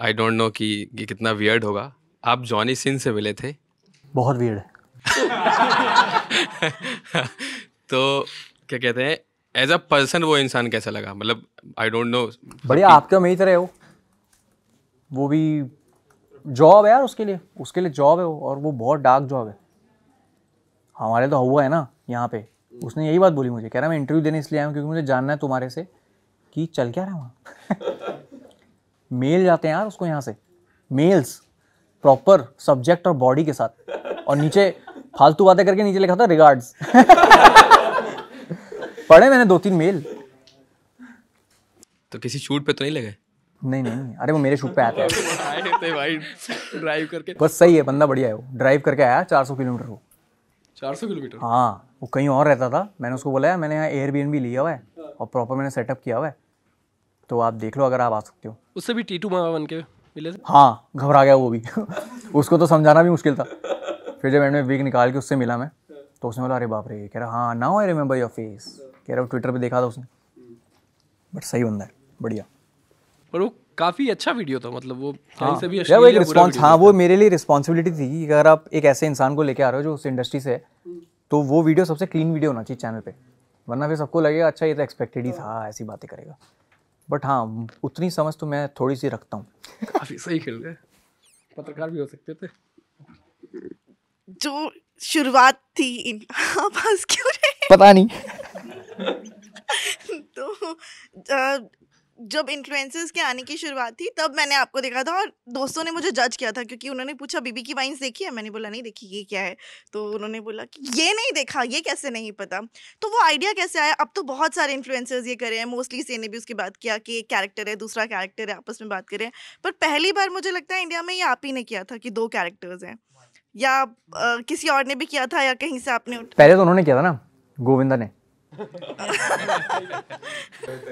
I don't know कि ये कितना वियर्ड होगा आप जॉनी सिंह से मिले थे बहुत वियर्ड है तो क्या कहते हैं एज अ पर्सन वो इंसान कैसा लगा मतलब आई डोंट नो बढ़िया आपके हम तरह हो वो भी जॉब है यार उसके लिए उसके लिए जॉब है वो और वो बहुत डार्क जॉब है हमारे तो हुआ है ना यहाँ पे उसने यही बात बोली मुझे कह रहा मैं इंटरव्यू देने इसलिए आया हूँ क्योंकि मुझे जानना है तुम्हारे से कि चल क्या रहा है वहाँ मेल जाते हैं यार उसको यहाँ से मेल्स प्रॉपर सब्जेक्ट और बॉडी के साथ और नीचे फालतू बातें करके नीचे लिखा था रिगार्ड्स पढ़े मैंने दो तीन मेल तो किसी शूट पे तो नहीं लगे नहीं नहीं अरे वो मेरे शूट पे आते हैं ड्राइव करके बस सही है बंदा बढ़िया है वो ड्राइव करके आया चार सौ किलोमीटर वो चार सौ किलोमीटर हाँ वो कहीं और रहता था मैंने उसको बोला मैंने यहाँ एयरबीएनबी लिया हुआ है और प्रॉपर मैंने सेटअप किया हुआ है तो आप देख लो अगर आप आ सकते हो उससे भी टीटू मामा बन के मिले थे हाँ घबरा गया वो भी उसको तो समझाना भी मुश्किल था फिर जब एंड में वीक निकाल के उससे मिला मैं तो उसने बोला अरे बाप रे कह रहा हाँ now I remember your face कह रहा ट्विटर पर देखा था उसने बट सही बंदा है बढ़िया पर वो काफ़ी अच्छा वीडियो था मतलब वो हाँ, से भी अच्छा एक रिस्पॉन्स हाँ वो मेरे लिए रिस्पॉन्सिबिलिटी थी कि अगर आप एक ऐसे इंसान को लेके आ रहे हो जो उस इंडस्ट्री से है तो वो वीडियो सबसे क्लीन वीडियो होना चाहिए चैनल पे वरना फिर सबको लगेगा अच्छा ये तो एक्सपेक्टेड ही था ऐसी बातें करेगा बट हाँ उतनी समझ तो मैं थोड़ी सी रखता हूँ काफ़ी सही खेल गए पत्रकार भी हो सकते थे जो शुरुआत थी इन हाँ, क्यों रहे पता नहीं तो जब इन्फ्लुएंसर्स के आने की शुरुआत थी तब मैंने आपको देखा था और दोस्तों ने मुझे जज किया था क्योंकि उन्होंने पूछा बीबी की वाइन्स देखी है मैंने बोला नहीं देखी ये क्या है तो उन्होंने बोला कि ये नहीं देखा ये कैसे नहीं पता तो वो आइडिया कैसे आया अब तो बहुत सारे इन्फ्लुएंसर्स ये करे हैं मोस्टली से ने भी उसकी बात किया कि एक कैरेक्टर है दूसरा कैरेक्टर है आपस में बात करें पर पहली बार मुझे लगता है इंडिया में ये आप ही ने किया था कि दो कैरेक्टर्स हैं या आ, किसी और ने भी किया था या कहीं से आपने पहले तो उन्होंने किया था ना गोविंदा ने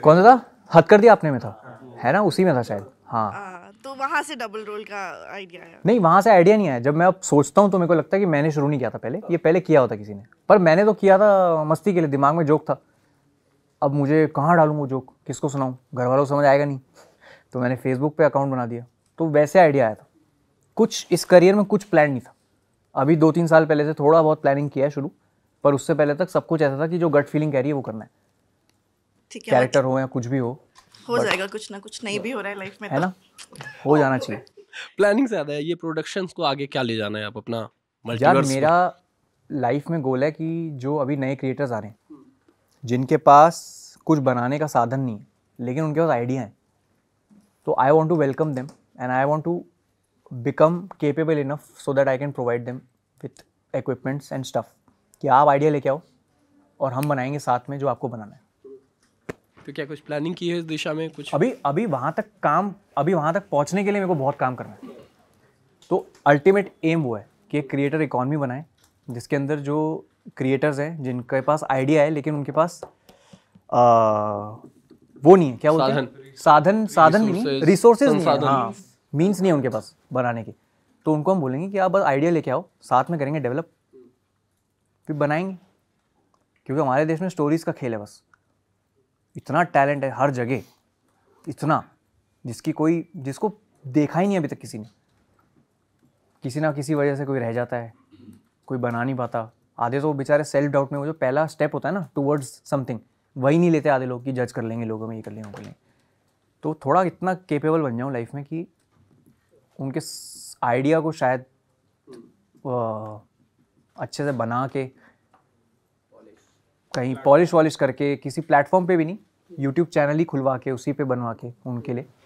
कौन सा था दिया आपने में था हाँ। है ना उसी में था शायद हाँ तो वहाँ से डबल रोल का आइडिया आया नहीं वहाँ से आइडिया नहीं आया जब मैं अब सोचता हूँ तो मेरे को लगता है कि मैंने शुरू नहीं किया था पहले ये पहले किया होता किसी ने पर मैंने तो किया था मस्ती के लिए दिमाग में जोक था अब मुझे कहाँ डालूँ वो जोक किसको सुनाऊँ घर वालों को समझ आएगा नहीं तो मैंने फेसबुक पर अकाउंट बना दिया तो वैसे आइडिया आया था कुछ इस करियर में कुछ प्लान नहीं था अभी दो तीन साल पहले से थोड़ा बहुत प्लानिंग किया है शुरू पर उससे पहले तक सब कुछ ऐसा था कि जो गट फीलिंग कह रही है वो करना है कैरेक्टर हो या कुछ भी हो हो जाएगा कुछ ना कुछ नहीं भी हो रहा है लाइफ में है तो। ना हो जाना चाहिए प्लानिंग से ज्यादा है ये प्रोडक्शंस को आगे क्या ले जाना है आप अपना यार मेरा लाइफ में गोल है कि जो अभी नए क्रिएटर्स आ रहे हैं जिनके पास कुछ बनाने का साधन नहीं है लेकिन उनके पास आइडिया है तो I want to welcome them and I want to become capable enough so that I can provide them with equipments and stuff कि आप आइडिया लेके आओ और हम बनाएंगे साथ में जो आपको बनाना है तो क्या कुछ प्लानिंग की है इस दिशा में कुछ अभी अभी वहाँ तक काम अभी वहाँ तक पहुँचने के लिए मेरे को बहुत काम करना है तो अल्टीमेट एम वो है कि एक क्रिएटर इकॉनमी बनाए जिसके अंदर जो क्रिएटर्स हैं जिनके पास आइडिया है लेकिन उनके पास आ, वो नहीं है क्या बोलते हैं साधन साधन नहीं रिसोर्सेज नहीं है हाँ मीन्स नहीं है उनके पास बनाने के तो उनको हम बोलेंगे कि आप बस आइडिया लेके आओ साथ में करेंगे डेवलप फिर बनाएंगे क्योंकि हमारे देश में स्टोरीज का खेल है बस इतना टैलेंट है हर जगह इतना जिसकी कोई जिसको देखा ही नहीं अभी तक किसी ने किसी ना किसी वजह से कोई रह जाता है कोई बना नहीं पाता आधे तो बेचारे सेल्फ डाउट में वो जो पहला स्टेप होता है ना टूवर्ड्स समथिंग वही नहीं लेते आधे लोग कि जज कर लेंगे लोगों में ये कर लेंगे वो कर लेंगे तो थोड़ा इतना केपेबल बन जाऊँ लाइफ में कि उनके आइडिया को शायद अच्छे से बना के कहीं पॉलिश वॉलिश करके किसी प्लेटफॉर्म पे भी नहीं यूट्यूब चैनल ही खुलवा के उसी पे बनवा के उनके लिए